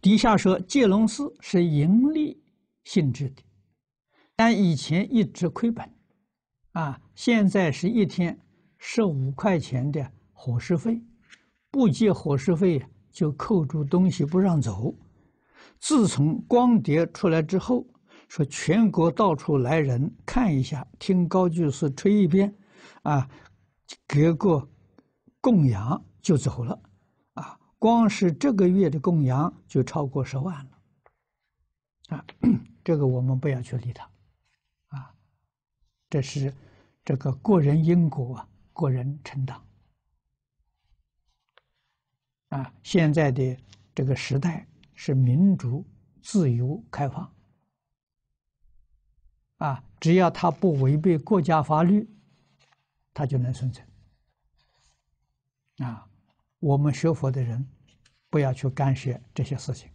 底下说，借龙寺是盈利性质的，但以前一直亏本，啊，现在是一天十五块钱的伙食费，不借伙食费就扣住东西不让走。自从光碟出来之后，说全国到处来人看一下，听高句司吹一遍，啊，给个供养就走了。光是这个月的供养就超过十万了，啊，这个我们不要去理他，啊，这是这个个人因果、个人承担，啊，现在的这个时代是民主、自由、开放，啊，只要他不违背国家法律，他就能生存，啊，我们学佛的人。不要去干涉这些事情。